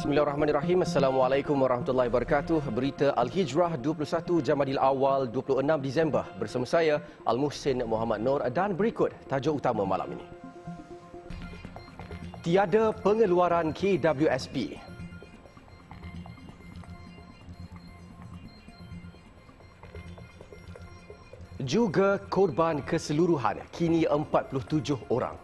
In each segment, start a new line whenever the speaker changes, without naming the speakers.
Bismillahirrahmanirrahim. Assalamualaikum warahmatullahi wabarakatuh. Berita Al-Hijrah 21 Jamadil Awal 26 Disember bersama saya Al-Muhsin Muhammad Nur dan berikut tajuk utama malam ini. Tiada pengeluaran KWSP. Juga korban keseluruhan kini 47 orang.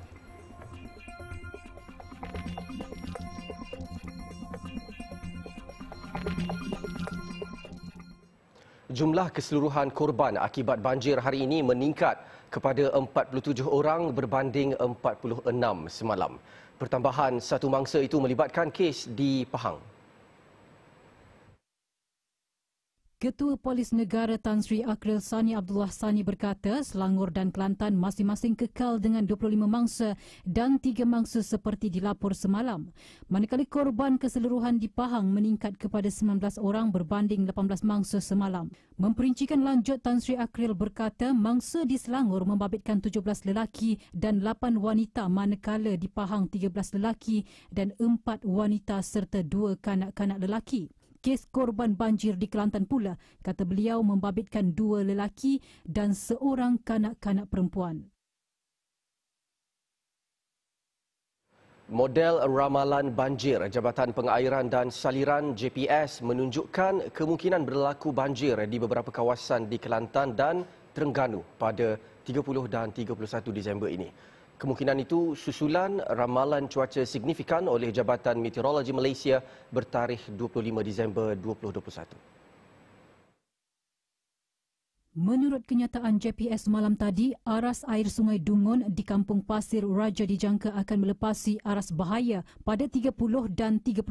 Jumlah keseluruhan korban akibat banjir hari ini meningkat kepada 47 orang berbanding 46 semalam. Pertambahan satu mangsa itu melibatkan kes di Pahang.
Ketua Polis Negara Tan Sri Akhil Sani Abdullah Sani berkata Selangor dan Kelantan masing-masing kekal dengan 25 mangsa dan 3 mangsa seperti dilapor semalam. Manakala korban keseluruhan di Pahang meningkat kepada 19 orang berbanding 18 mangsa semalam. Memperincikan lanjut Tan Sri Akhil berkata mangsa di Selangor membabitkan 17 lelaki dan 8 wanita manakala di Pahang 13 lelaki dan 4 wanita serta 2 kanak-kanak lelaki kes korban banjir di Kelantan pula, kata beliau membabitkan dua lelaki dan seorang kanak-kanak perempuan.
Model ramalan banjir Jabatan Pengairan dan Saliran JPS menunjukkan kemungkinan berlaku banjir di beberapa kawasan di Kelantan dan Terengganu pada 30 dan 31 Disember ini. Kemungkinan itu susulan ramalan cuaca signifikan oleh Jabatan Meteorologi Malaysia bertarikh 25 Disember 2021.
Menurut kenyataan JPS malam tadi, aras air Sungai Dungun di Kampung Pasir Raja dijangka akan melepasi aras bahaya pada 30 dan 31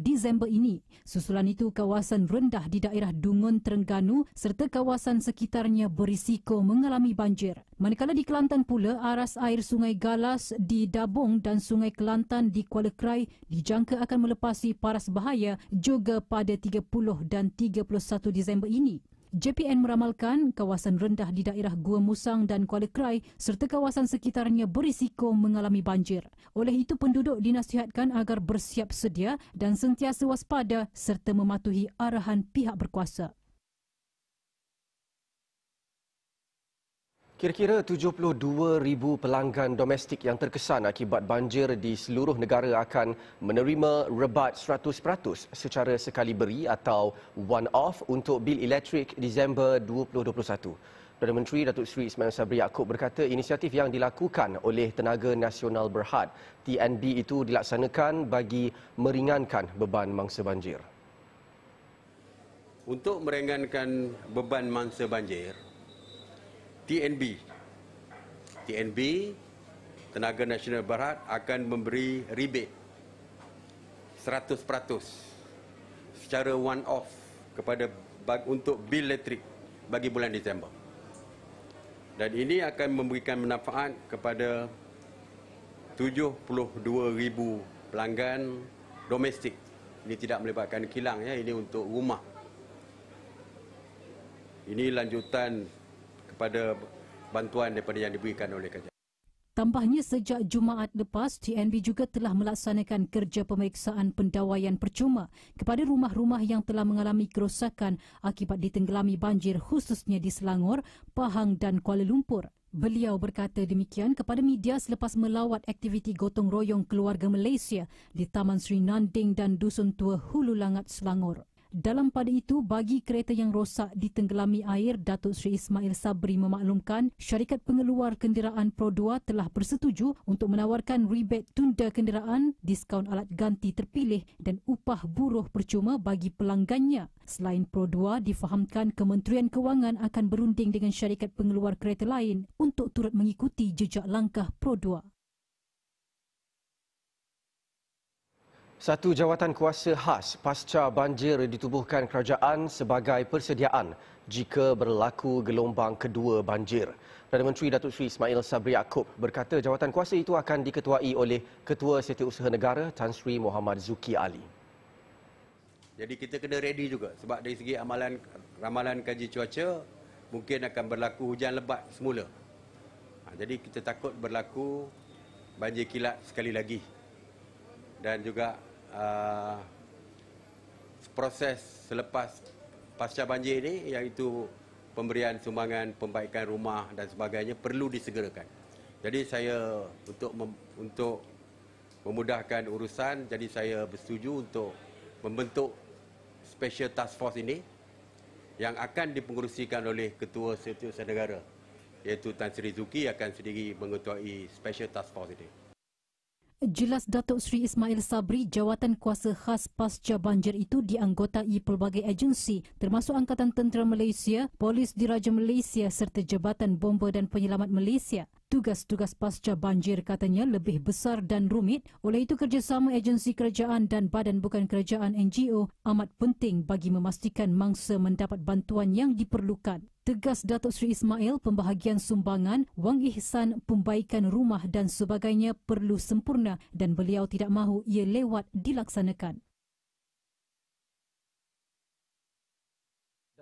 Disember ini. Susulan itu, kawasan rendah di daerah Dungun Terengganu serta kawasan sekitarnya berisiko mengalami banjir. Manakala di Kelantan pula, aras air Sungai Galas di Dabung dan Sungai Kelantan di Kuala Krai dijangka akan melepasi paras bahaya juga pada 30 dan 31 Disember ini. JPN meramalkan kawasan rendah di daerah Gua Musang dan Kuala Krai serta kawasan sekitarnya berisiko mengalami banjir. Oleh itu, penduduk dinasihatkan agar bersiap sedia dan sentiasa waspada serta mematuhi arahan pihak berkuasa.
Kira-kira 72 ribu pelanggan domestik yang terkesan akibat banjir di seluruh negara akan menerima rebat 100% secara sekali beri atau one-off untuk bil elektrik Disember 2021. Perdana Menteri Datuk Seri Ismail Sabri Yaakob berkata inisiatif yang dilakukan oleh Tenaga Nasional Berhad, TNB itu dilaksanakan bagi meringankan beban mangsa banjir.
Untuk meringankan beban mangsa banjir, TNB. TNB Tenaga Nasional Barat akan memberi rebate 100% secara one off kepada untuk bil elektrik bagi bulan Disember. Dan ini akan memberikan manfaat kepada 72,000 pelanggan domestik. Ini tidak melibatkan kilang ya, ini untuk rumah. Ini lanjutan kepada bantuan daripada yang diberikan oleh kerajaan.
Tambahnya sejak Jumaat lepas, TNB juga telah melaksanakan kerja pemeriksaan pendawaian percuma kepada rumah-rumah yang telah mengalami kerosakan akibat ditenggelami banjir khususnya di Selangor, Pahang dan Kuala Lumpur. Beliau berkata demikian kepada media selepas melawat aktiviti gotong royong keluarga Malaysia di Taman Sri Nanding dan Dusun Tua Hulu Langat, Selangor. Dalam pada itu, bagi kereta yang rosak ditenggelami air, Datuk Sri Ismail Sabri memaklumkan syarikat pengeluar kenderaan Pro2 telah bersetuju untuk menawarkan rebate tunda kenderaan, diskaun alat ganti terpilih dan upah buruh percuma bagi pelanggannya. Selain Pro2, difahamkan Kementerian Kewangan akan berunding dengan syarikat pengeluar kereta lain untuk turut mengikuti jejak langkah Pro2.
Satu jawatan kuasa khas pasca banjir ditubuhkan kerajaan sebagai persediaan jika berlaku gelombang kedua banjir. Perdana Menteri Datuk Seri Ismail Sabri Yaakob berkata jawatan kuasa itu akan diketuai oleh Ketua Setiausaha Negara Tan Sri Muhammad Zuki Ali.
Jadi kita kena ready juga sebab dari segi amalan ramalan kaji cuaca mungkin akan berlaku hujan lebat semula. Ha, jadi kita takut berlaku banjir kilat sekali lagi dan juga uh, proses selepas pasca banjir ini iaitu pemberian sumbangan pembaikan rumah dan sebagainya perlu disegerakan. Jadi saya untuk mem, untuk memudahkan urusan jadi saya bersetuju untuk membentuk special task force ini yang akan dipengerusikan oleh Ketua Setiausaha Negara iaitu Tan Sri Zuki akan sendiri mengetuai special task force ini.
Jelas Datuk Sri Ismail Sabri, jawatan kuasa khas pasca banjir itu dianggotai pelbagai agensi termasuk Angkatan Tentera Malaysia, Polis Diraja Malaysia serta Jabatan Bomba dan Penyelamat Malaysia. Tugas-tugas pasca banjir katanya lebih besar dan rumit. Oleh itu, kerjasama agensi kerajaan dan badan bukan kerajaan NGO amat penting bagi memastikan mangsa mendapat bantuan yang diperlukan. Tegas Datuk Sri Ismail, pembahagian sumbangan, wang ihsan, pembaikan rumah dan sebagainya perlu sempurna dan beliau tidak mahu ia lewat dilaksanakan.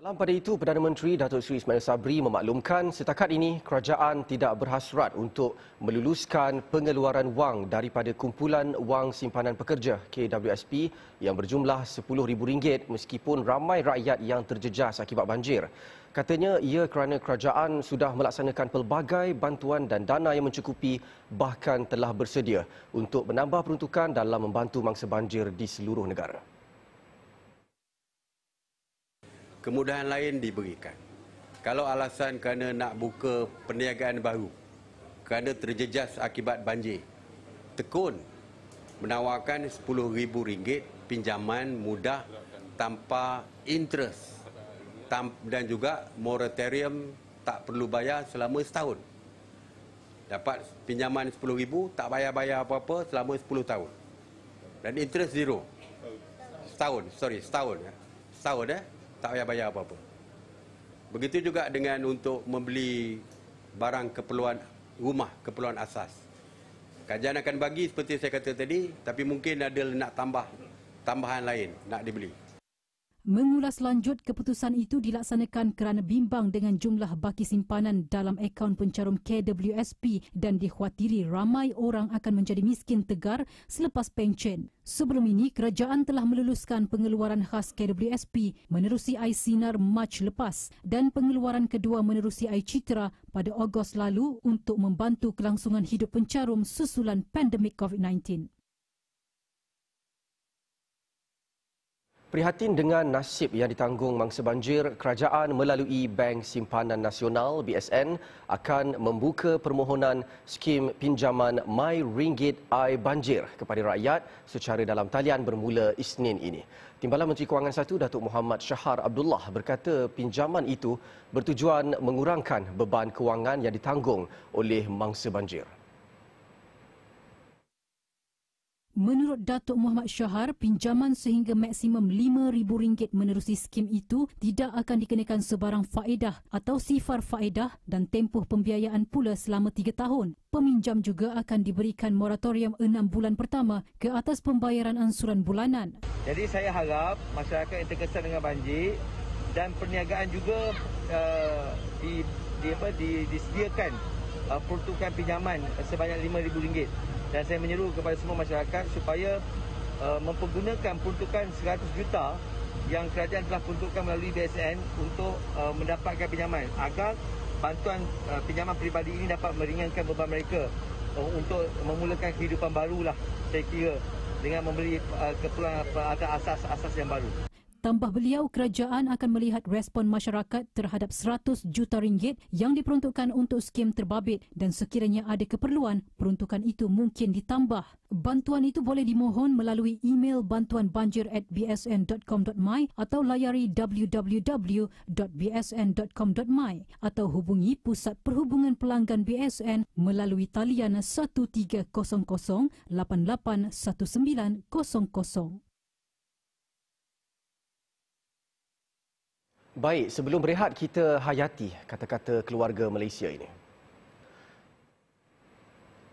Dalam pada itu, Perdana Menteri Datuk Seri Ismail Sabri memaklumkan setakat ini kerajaan tidak berhasrat untuk meluluskan pengeluaran wang daripada kumpulan wang simpanan pekerja KWSP yang berjumlah rm ringgit, meskipun ramai rakyat yang terjejas akibat banjir. Katanya ia kerana kerajaan sudah melaksanakan pelbagai bantuan dan dana yang mencukupi bahkan telah bersedia untuk menambah peruntukan dalam membantu mangsa banjir di seluruh negara.
kemudahan lain diberikan. Kalau alasan kerana nak buka perniagaan baru, kerana terjejas akibat banjir, tekun menawarkan rm ringgit pinjaman mudah tanpa interest dan juga moratorium tak perlu bayar selama setahun. Dapat pinjaman RM10,000 tak bayar-bayar apa-apa selama 10 tahun. Dan interest zero. Setahun, sorry, setahun. Ya. Setahun, eh? tak payah bayar apa-apa. Begitu juga dengan untuk membeli barang keperluan rumah, keperluan asas. Kajian akan bagi seperti saya kata tadi, tapi mungkin ada nak tambah tambahan lain nak dibeli.
Mengulas lanjut keputusan itu dilaksanakan kerana bimbang dengan jumlah baki simpanan dalam akaun pencarum KWSP dan dikhuatiri ramai orang akan menjadi miskin tegar selepas pencen. Sebelum ini, kerajaan telah meluluskan pengeluaran khas KWSP menerusi iSinar Mac lepas dan pengeluaran kedua menerusi iCitra pada Ogos lalu untuk membantu kelangsungan hidup pencarum susulan pandemik COVID-19.
Prihatin dengan nasib yang ditanggung mangsa banjir, kerajaan melalui Bank Simpanan Nasional BSN akan membuka permohonan skim pinjaman My Ringgit I Banjir kepada rakyat secara dalam talian bermula Isnin ini. Timbalan Menteri Kewangan 1 Datuk Muhammad Syahar Abdullah berkata pinjaman itu bertujuan mengurangkan beban kewangan yang ditanggung oleh mangsa banjir.
Menurut Datuk Muhammad Syahar, pinjaman sehingga maksimum RM5,000 menerusi skim itu tidak akan dikenakan sebarang faedah atau sifar faedah dan tempoh pembiayaan pula selama 3 tahun. Peminjam juga akan diberikan moratorium 6 bulan pertama ke atas pembayaran ansuran bulanan.
Jadi saya harap masyarakat yang terkesan dengan banjir dan perniagaan juga uh, di, di apa, di, disediakan uh, peruntukan pinjaman sebanyak RM5,000 dan saya menyeru kepada semua masyarakat supaya uh, mempergunakan peruntukan 100 juta yang kerajaan telah peruntukkan melalui BSN untuk uh, mendapatkan pinjaman agar bantuan uh, pinjaman peribadi ini dapat meringankan beban mereka uh, untuk memulakan kehidupan barulah saya kira dengan membeli uh, keperluan atau asas-asas
yang baru. Tambah beliau, kerajaan akan melihat respon masyarakat terhadap 100 juta ringgit yang diperuntukkan untuk skim terbabit dan sekiranya ada keperluan, peruntukan itu mungkin ditambah. Bantuan itu boleh dimohon melalui email bantuanbanjir at bsn.com.my atau layari www.bsn.com.my atau hubungi Pusat Perhubungan Pelanggan BSN melalui talian 1300 88
Baik, sebelum berehat kita hayati kata-kata keluarga Malaysia ini.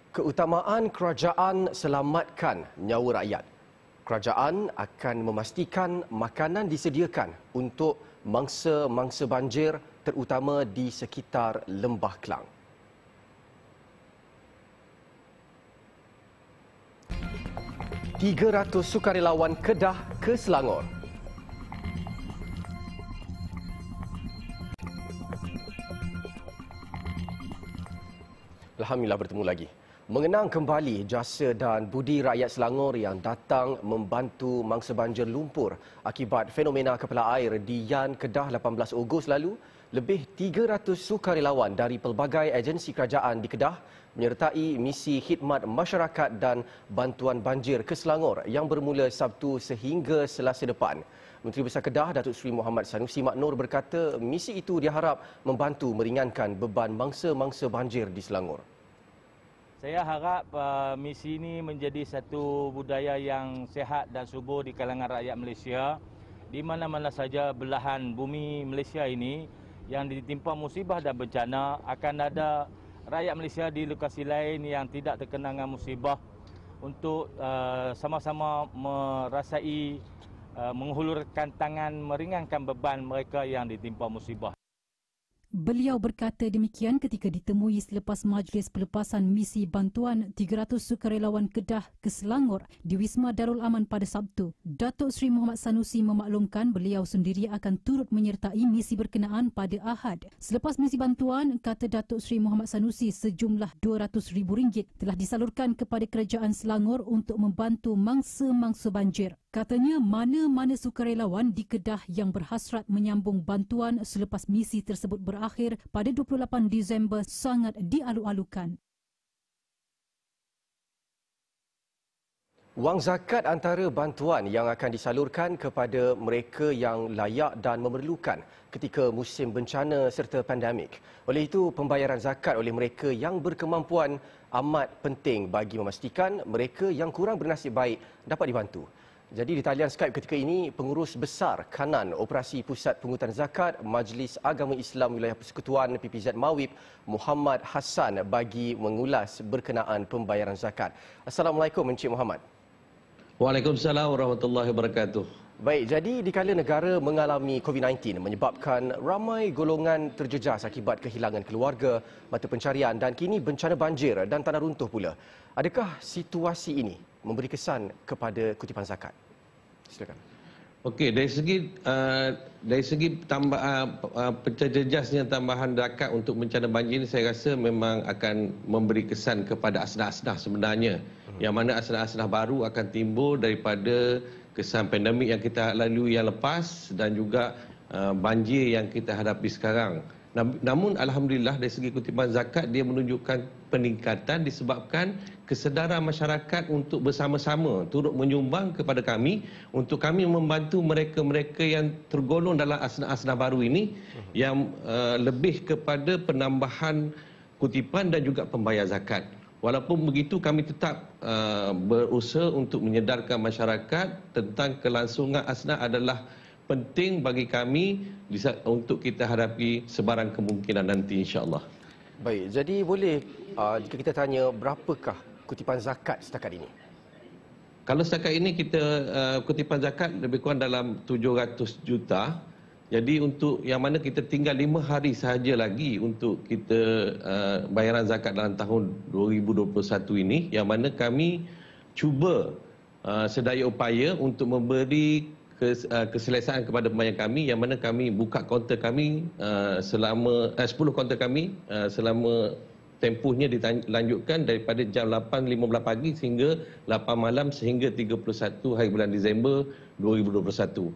Keutamaan kerajaan selamatkan nyawa rakyat. Kerajaan akan memastikan makanan disediakan untuk mangsa-mangsa banjir terutama di sekitar Lembah Kelang. Tiga ratus sukarelawan Kedah ke Selangor. Alhamdulillah bertemu lagi. Mengenang kembali jasa dan budi rakyat Selangor yang datang membantu mangsa banjir lumpur akibat fenomena kepala air di Yan Kedah 18 Ogos lalu, lebih 300 sukarelawan dari pelbagai agensi kerajaan di Kedah menyertai misi khidmat masyarakat dan bantuan banjir ke Selangor yang bermula Sabtu sehingga Selasa depan. Menteri Besar Kedah Datuk Seri Muhammad Sanusi Maknur berkata misi itu diharap membantu meringankan beban mangsa-mangsa banjir di Selangor.
Saya harap uh, misi ini menjadi satu budaya yang sehat dan subur di kalangan rakyat Malaysia di mana-mana saja belahan bumi Malaysia ini yang ditimpa musibah dan bencana akan ada rakyat Malaysia di lokasi lain yang tidak terkena dengan musibah untuk uh, sama-sama merasai Uh, menghulurkan tangan meringankan beban mereka yang ditimpa musibah.
Beliau berkata demikian ketika ditemui selepas majlis pelepasan misi bantuan 300 sukarelawan Kedah ke Selangor di Wisma Darul Aman pada Sabtu. Datuk Seri Muhammad Sanusi memaklumkan beliau sendiri akan turut menyertai misi berkenaan pada Ahad. Selepas misi bantuan, kata Datuk Seri Muhammad Sanusi sejumlah RM200,000 telah disalurkan kepada kerajaan Selangor untuk membantu mangsa-mangsa banjir. Katanya mana-mana sukarelawan di Kedah yang berhasrat menyambung bantuan selepas misi tersebut berakhir pada 28 Disember sangat dialu-alukan.
Wang zakat antara bantuan yang akan disalurkan kepada mereka yang layak dan memerlukan ketika musim bencana serta pandemik. Oleh itu, pembayaran zakat oleh mereka yang berkemampuan amat penting bagi memastikan mereka yang kurang bernasib baik dapat dibantu. Jadi di talian Skype ketika ini, pengurus besar kanan operasi Pusat Pungutan Zakat Majlis Agama Islam Wilayah Persekutuan PPZ Mawib Muhammad Hassan bagi mengulas berkenaan pembayaran zakat. Assalamualaikum Encik Muhammad.
Waalaikumsalam warahmatullahi wabarakatuh. Baik,
jadi di dikala negara mengalami COVID-19 menyebabkan ramai golongan terjejas akibat kehilangan keluarga, mata pencarian dan kini bencana banjir dan tanah runtuh pula. Adakah situasi ini memberi kesan kepada kutipan zakat.
Silakan. Okey, dari segi uh, dari segi tambah uh, uh pencerjasnya tambahan zakat untuk bencana banjir ini saya rasa memang akan memberi kesan kepada asnah-asnah sebenarnya. Hmm. Yang mana asnah-asnah baru akan timbul daripada kesan pandemik yang kita lalui yang lepas dan juga uh, banjir yang kita hadapi sekarang. Namun Alhamdulillah dari segi kutipan zakat dia menunjukkan peningkatan disebabkan kesedaran masyarakat untuk bersama-sama turut menyumbang kepada kami untuk kami membantu mereka-mereka yang tergolong dalam asna-asna baru ini yang uh, lebih kepada penambahan kutipan dan juga pembayar zakat. Walaupun begitu kami tetap uh, berusaha untuk menyedarkan masyarakat tentang kelangsungan asna adalah penting bagi kami untuk kita hadapi sebarang kemungkinan nanti insyaAllah.
Baik, jadi boleh uh, jika kita tanya berapakah kutipan zakat setakat ini?
Kalau setakat ini kita uh, kutipan zakat lebih kurang dalam 700 juta. Jadi untuk yang mana kita tinggal 5 hari sahaja lagi untuk kita uh, bayaran zakat dalam tahun 2021 ini. Yang mana kami cuba uh, sedaya upaya untuk memberi kes, uh, keselesaan kepada pemain kami yang mana kami buka kaunter kami uh, selama uh, 10 kaunter kami uh, selama tempuhnya dilanjutkan daripada jam 8.15 pagi sehingga 8 malam sehingga 31 hari bulan Disember 2021.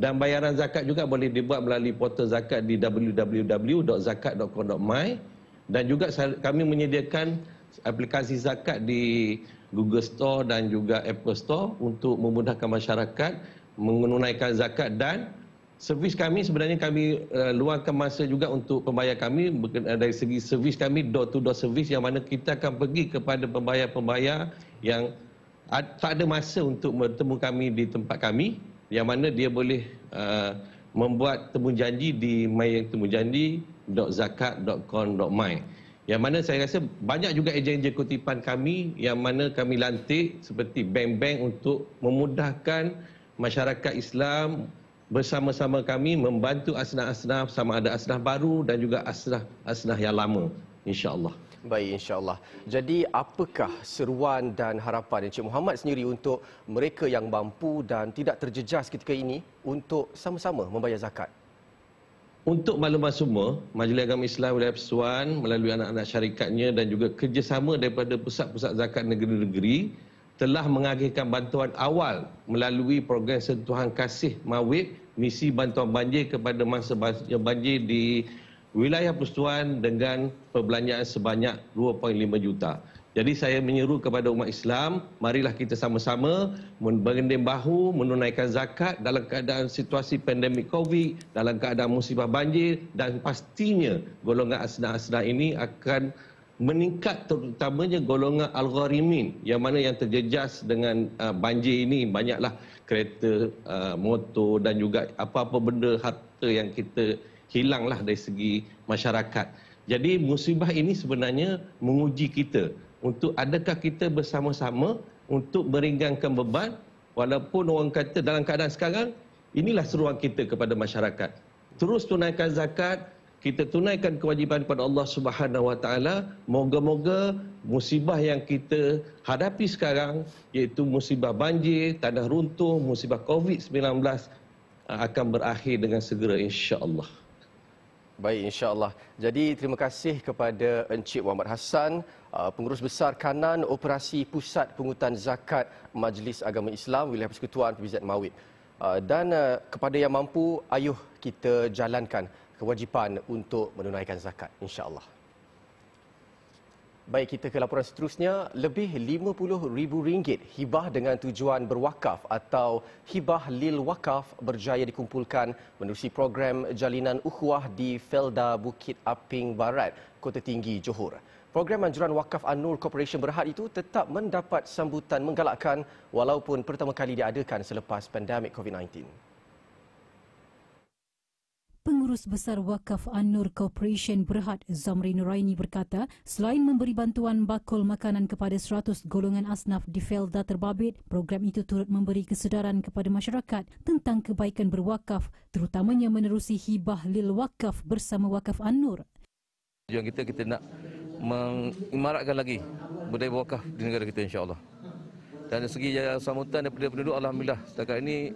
Dan bayaran zakat juga boleh dibuat melalui portal zakat di www.zakat.com.my dan juga kami menyediakan aplikasi zakat di Google Store dan juga Apple Store untuk memudahkan masyarakat menunaikan zakat dan servis kami sebenarnya kami uh, luangkan masa juga untuk pembayar kami eh, dari segi servis kami door to door servis yang mana kita akan pergi kepada pembayar-pembayar yang ah, tak ada masa untuk bertemu kami di tempat kami yang mana dia boleh uh, membuat temu janji di mayangtemujanji.zakat.com.my yang mana saya rasa banyak juga ejen-ejen kutipan kami yang mana kami lantik seperti bank-bank untuk memudahkan masyarakat Islam bersama-sama kami membantu asnaf-asnaf sama ada asnaf baru dan juga asnaf-asnaf yang lama insya-Allah. Baik insya-Allah. Jadi apakah seruan
dan harapan Encik Muhammad sendiri untuk mereka yang mampu dan tidak terjejas ketika ini
untuk sama-sama membayar zakat? Untuk maklumat semua, Majlis Agama Islam Wilayah Pesuan melalui anak-anak syarikatnya dan juga kerjasama daripada pusat-pusat zakat negeri-negeri telah mengagihkan bantuan awal melalui program sentuhan kasih Mawib misi bantuan banjir kepada mangsa banjir di wilayah persekutuan dengan perbelanjaan sebanyak 2.5 juta. Jadi saya menyeru kepada umat Islam, marilah kita sama-sama berganding bahu menunaikan zakat dalam keadaan situasi pandemik COVID, dalam keadaan musibah banjir dan pastinya golongan asna-asna ini akan meningkat terutamanya golongan algorimin yang mana yang terjejas dengan uh, banjir ini banyaklah kereta, uh, motor dan juga apa-apa benda harta yang kita hilanglah dari segi masyarakat. Jadi musibah ini sebenarnya menguji kita untuk adakah kita bersama-sama untuk meringankan beban walaupun orang kata dalam keadaan sekarang inilah seruan kita kepada masyarakat. Terus tunaikan zakat, kita tunaikan kewajipan kepada Allah Subhanahu Wa Taala. Moga-moga musibah yang kita hadapi sekarang iaitu musibah banjir, tanah runtuh, musibah COVID-19 ah, akan berakhir dengan segera insya-Allah. Baik insya-Allah.
Jadi terima kasih kepada Encik Muhammad Hassan, ah, pengurus besar kanan operasi pusat pungutan zakat Majlis Agama Islam Wilayah Persekutuan Pembizat Mawit, ah, Dan kepada yang mampu ayuh kita jalankan kewajipan untuk menunaikan zakat insya-Allah. Baik kita ke laporan seterusnya, lebih RM50,000 hibah dengan tujuan berwakaf atau hibah lil wakaf berjaya dikumpulkan menerusi program jalinan ukhuwah di Felda Bukit Aping Barat, Kota Tinggi, Johor. Program anjuran wakaf Anur Corporation Berhad itu tetap mendapat sambutan menggalakkan walaupun pertama kali diadakan selepas pandemik COVID-19.
Pengurus Besar Wakaf An-Nur Corporation Berhad Zamri Nuraini berkata, selain memberi bantuan bakul makanan kepada 100 golongan asnaf di Felda terbabit, program itu turut memberi kesedaran kepada masyarakat tentang kebaikan berwakaf, terutamanya menerusi hibah lil wakaf bersama Wakaf An-Nur.
Tujuan kita, kita nak mengimarakkan lagi budaya wakaf di negara kita insya Allah. Dan dari segi sambutan daripada penduduk, Alhamdulillah, setakat ini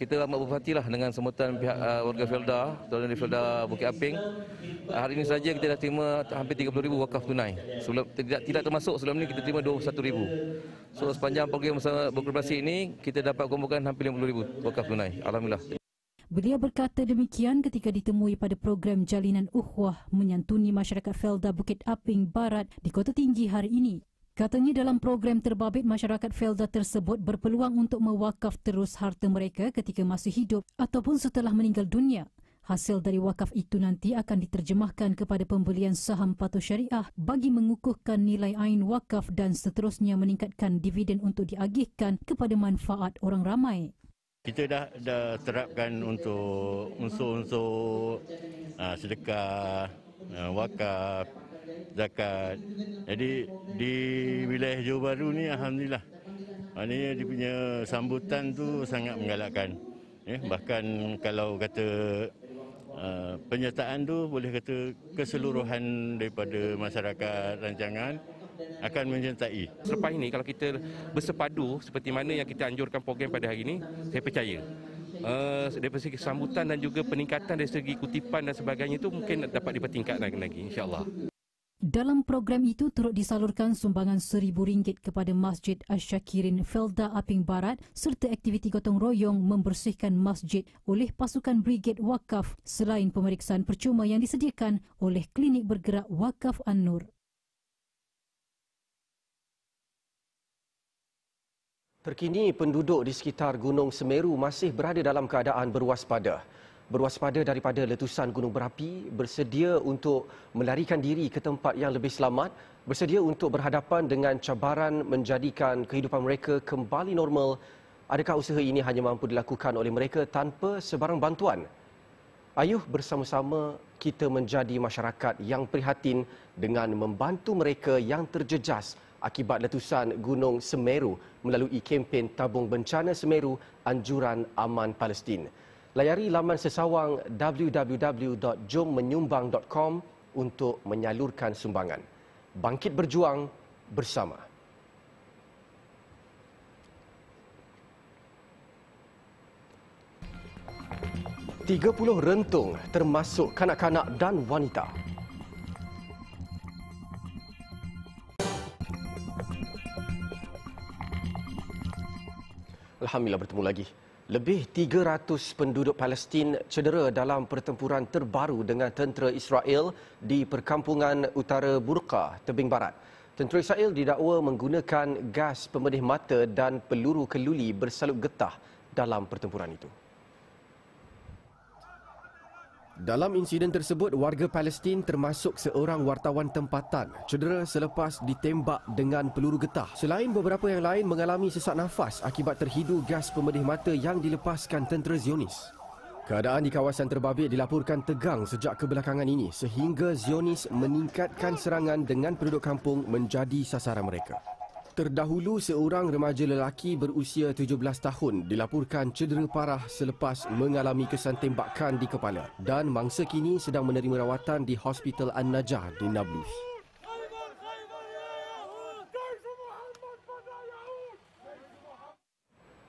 kita amat lah dengan sambutan pihak uh, warga Felda, tuan di Felda Bukit Aping. Uh, hari ini saja kita dah terima hampir 30,000 wakaf tunai. Sebelum tidak, tidak termasuk sebelum ini kita terima 21,000. So sepanjang program berkolaborasi ini kita dapat kumpulkan hampir 50,000 wakaf tunai. Alhamdulillah.
Beliau berkata demikian ketika ditemui pada program Jalinan Uhwah menyantuni masyarakat Felda Bukit Aping Barat di Kota Tinggi hari ini. Katanya dalam program terbabit masyarakat Felda tersebut berpeluang untuk mewakaf terus harta mereka ketika masih hidup ataupun setelah meninggal dunia. Hasil dari wakaf itu nanti akan diterjemahkan kepada pembelian saham patuh syariah bagi mengukuhkan nilai ain wakaf dan seterusnya meningkatkan dividen untuk diagihkan kepada manfaat orang ramai.
Kita dah, dah terapkan untuk unsur-unsur uh, sedekah, uh, wakaf, zakat. Jadi di wilayah Johor Bahru ni alhamdulillah. Maknanya dia punya sambutan tu sangat menggalakkan. Eh, bahkan kalau kata Uh, penyertaan tu boleh kata keseluruhan daripada masyarakat rancangan akan menyertai. Selepas ini kalau kita bersepadu seperti mana yang kita anjurkan program pada hari ini, saya percaya
uh, dari segi sambutan dan juga peningkatan dari segi kutipan dan sebagainya itu mungkin dapat dipertingkatkan lagi, insyaAllah.
Dalam program itu turut disalurkan sumbangan seribu ringgit kepada Masjid Ashakirin Felda Aping Barat serta aktiviti gotong royong membersihkan masjid oleh pasukan Brigad Wakaf selain pemeriksaan percuma yang disediakan oleh Klinik Bergerak Wakaf An-Nur.
Terkini penduduk di sekitar Gunung Semeru masih berada dalam keadaan berwaspada berwaspada daripada letusan gunung berapi, bersedia untuk melarikan diri ke tempat yang lebih selamat, bersedia untuk berhadapan dengan cabaran menjadikan kehidupan mereka kembali normal. Adakah usaha ini hanya mampu dilakukan oleh mereka tanpa sebarang bantuan? Ayuh bersama-sama kita menjadi masyarakat yang prihatin dengan membantu mereka yang terjejas akibat letusan Gunung Semeru melalui kempen Tabung Bencana Semeru Anjuran Aman Palestin layari laman sesawang www.jommenyumbang.com untuk menyalurkan sumbangan. Bangkit berjuang bersama. Tiga puluh rentung termasuk kanak-kanak dan wanita. Alhamdulillah bertemu lagi. Lebih 300 penduduk Palestin cedera dalam pertempuran terbaru dengan tentera Israel di perkampungan utara Burqa, Tebing Barat. Tentera Israel didakwa menggunakan gas pemedih mata dan peluru keluli bersalut getah dalam pertempuran itu. Dalam insiden tersebut, warga Palestin termasuk seorang wartawan tempatan cedera selepas ditembak dengan peluru getah. Selain beberapa yang lain mengalami sesak nafas akibat terhidu gas pemedih mata yang dilepaskan tentera Zionis. Keadaan di kawasan terbabit dilaporkan tegang sejak kebelakangan ini sehingga Zionis meningkatkan serangan dengan penduduk kampung menjadi sasaran mereka. Terdahulu seorang remaja lelaki berusia 17 tahun dilaporkan cedera parah selepas mengalami kesan tembakan di kepala dan mangsa kini sedang menerima rawatan di Hospital An-Najah di Nablus.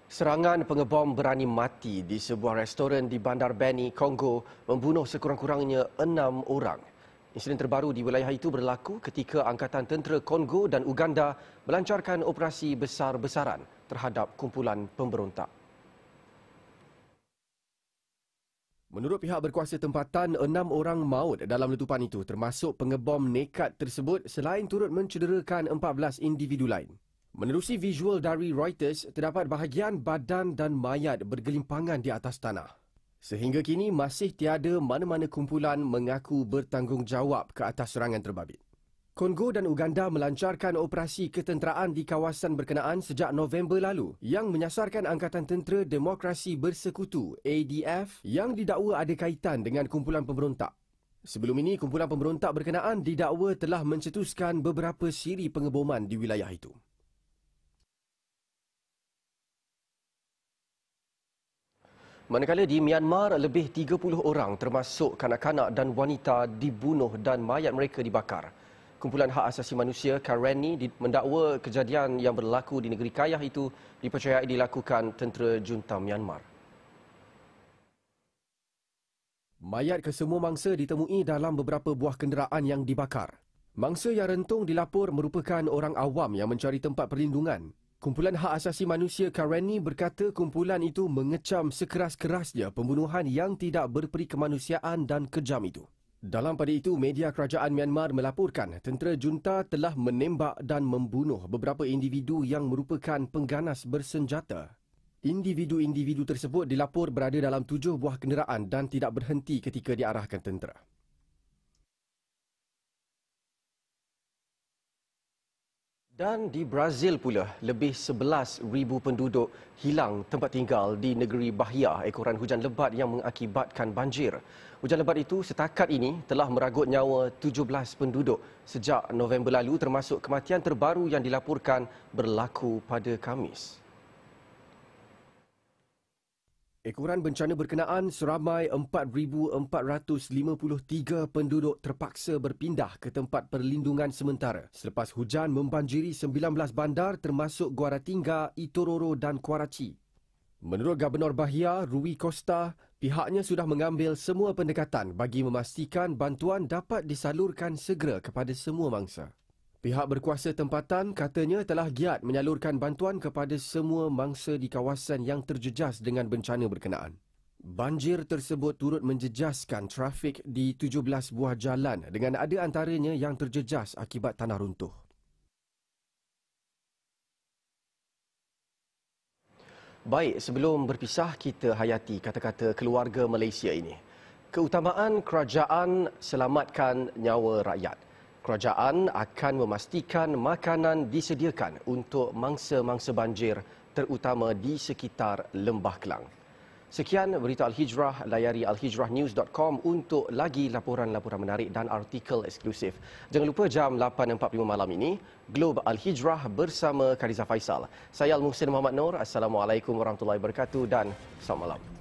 Serangan pengebom berani mati di sebuah restoran di Bandar Beni, Kongo membunuh sekurang-kurangnya enam orang. Insiden terbaru di wilayah itu berlaku ketika Angkatan Tentera Kongo dan Uganda melancarkan operasi besar-besaran terhadap kumpulan pemberontak. Menurut pihak berkuasa tempatan, enam orang maut dalam letupan itu termasuk pengebom nekat tersebut selain turut mencederakan 14 individu lain. Menerusi visual dari Reuters, terdapat bahagian badan dan mayat bergelimpangan di atas tanah. Sehingga kini masih tiada mana-mana kumpulan mengaku bertanggungjawab ke atas serangan terbabit. Kongo dan Uganda melancarkan operasi ketenteraan di kawasan berkenaan sejak November lalu yang menyasarkan Angkatan Tentera Demokrasi Bersekutu ADF yang didakwa ada kaitan dengan kumpulan pemberontak. Sebelum ini, kumpulan pemberontak berkenaan didakwa telah mencetuskan beberapa siri pengeboman di wilayah itu. Manakala di Myanmar, lebih 30 orang termasuk kanak-kanak dan wanita dibunuh dan mayat mereka dibakar. Kumpulan Hak Asasi Manusia Karenni mendakwa kejadian yang berlaku di negeri Kayah itu dipercayai dilakukan tentera junta Myanmar. Mayat kesemua mangsa ditemui dalam beberapa buah kenderaan yang dibakar. Mangsa yang rentung dilapor merupakan orang awam yang mencari tempat perlindungan Kumpulan Hak Asasi Manusia Kareni berkata kumpulan itu mengecam sekeras-kerasnya pembunuhan yang tidak berperi kemanusiaan dan kejam itu. Dalam pada itu, media kerajaan Myanmar melaporkan tentera junta telah menembak dan membunuh beberapa individu yang merupakan pengganas bersenjata. Individu-individu tersebut dilapor berada dalam tujuh buah kenderaan dan tidak berhenti ketika diarahkan tentera. Dan di Brazil pula, lebih 11,000 penduduk hilang tempat tinggal di negeri Bahia ekoran hujan lebat yang mengakibatkan banjir. Hujan lebat itu setakat ini telah meragut nyawa 17 penduduk sejak November lalu termasuk kematian terbaru yang dilaporkan berlaku pada Kamis. Ekoran bencana berkenaan seramai 4,453 penduduk terpaksa berpindah ke tempat perlindungan sementara selepas hujan membanjiri 19 bandar termasuk Guaratinga, Itororo dan Kuarachi. Menurut Gabenor Bahia, Rui Costa, pihaknya sudah mengambil semua pendekatan bagi memastikan bantuan dapat disalurkan segera kepada semua mangsa. Pihak berkuasa tempatan katanya telah giat menyalurkan bantuan kepada semua mangsa di kawasan yang terjejas dengan bencana berkenaan. Banjir tersebut turut menjejaskan trafik di 17 buah jalan dengan ada antaranya yang terjejas akibat tanah runtuh. Baik, sebelum berpisah kita hayati kata-kata keluarga Malaysia ini. Keutamaan kerajaan selamatkan nyawa rakyat. Kerajaan akan memastikan makanan disediakan untuk mangsa-mangsa banjir terutama di sekitar Lembah Kelang. Sekian berita Al-Hijrah, layari alhijrahnews.com untuk lagi laporan-laporan menarik dan artikel eksklusif. Jangan lupa jam 8.45 malam ini, Globe Al-Hijrah bersama Kariza Faisal. Saya Al-Muhsin Muhammad Nur, Assalamualaikum warahmatullahi wabarakatuh dan selamat malam.